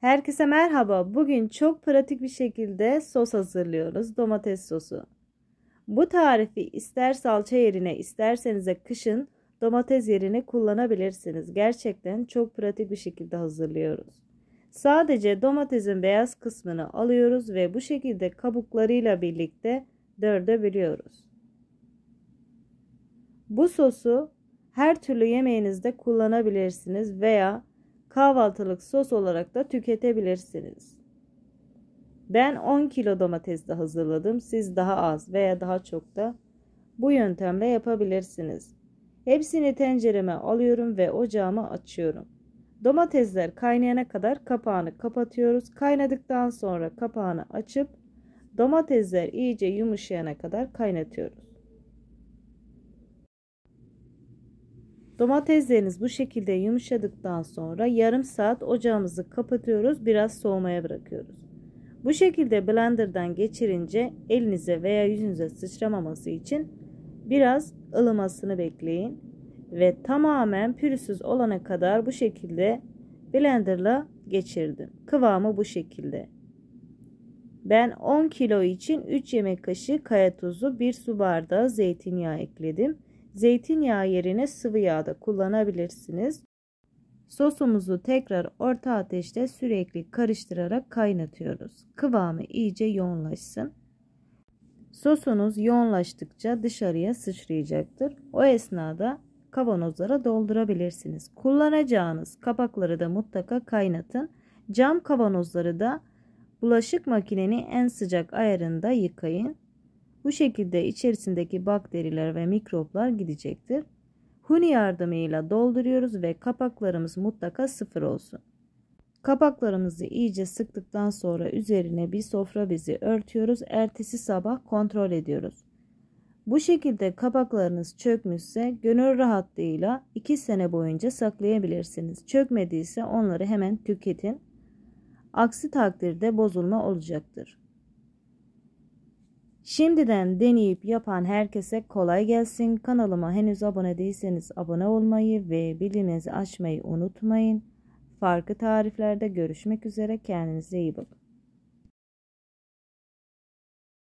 Herkese merhaba. Bugün çok pratik bir şekilde sos hazırlıyoruz. Domates sosu. Bu tarifi ister salça yerine isterseniz de kışın domates yerine kullanabilirsiniz. Gerçekten çok pratik bir şekilde hazırlıyoruz. Sadece domatesin beyaz kısmını alıyoruz ve bu şekilde kabuklarıyla birlikte dörde bölüyoruz. Bu sosu her türlü yemeğinizde kullanabilirsiniz veya Kahvaltılık sos olarak da tüketebilirsiniz. Ben 10 kilo domates de hazırladım. Siz daha az veya daha çok da bu yöntemle yapabilirsiniz. Hepsini tencereme alıyorum ve ocağımı açıyorum. Domatesler kaynayana kadar kapağını kapatıyoruz. Kaynadıktan sonra kapağını açıp domatesler iyice yumuşayana kadar kaynatıyoruz. Domatesleriniz bu şekilde yumuşadıktan sonra yarım saat ocağımızı kapatıyoruz. Biraz soğumaya bırakıyoruz. Bu şekilde blenderdan geçirince elinize veya yüzünüze sıçramaması için biraz ılımasını bekleyin ve tamamen pürüzsüz olana kadar bu şekilde blenderla geçirdim. Kıvamı bu şekilde. Ben 10 kilo için 3 yemek kaşığı kaya tuzu, 1 su bardağı zeytinyağı ekledim. Zeytinyağı yerine sıvı yağ da kullanabilirsiniz. Sosumuzu tekrar orta ateşte sürekli karıştırarak kaynatıyoruz. Kıvamı iyice yoğunlaşsın. Sosunuz yoğunlaştıkça dışarıya sıçrayacaktır. O esnada kavanozlara doldurabilirsiniz. Kullanacağınız kapakları da mutlaka kaynatın. Cam kavanozları da bulaşık makineni en sıcak ayarında yıkayın. Bu şekilde içerisindeki bakteriler ve mikroplar gidecektir. Huni yardımıyla dolduruyoruz ve kapaklarımız mutlaka sıfır olsun. Kapaklarımızı iyice sıktıktan sonra üzerine bir sofra bezi örtüyoruz. Ertesi sabah kontrol ediyoruz. Bu şekilde kapaklarınız çökmüşse gönül rahatlığıyla 2 sene boyunca saklayabilirsiniz. Çökmediyse onları hemen tüketin. Aksi takdirde bozulma olacaktır. Şimdiden deneyip yapan herkese kolay gelsin. Kanalıma henüz abone değilseniz abone olmayı ve bildirimleri açmayı unutmayın. Farklı tariflerde görüşmek üzere. Kendinize iyi bakın.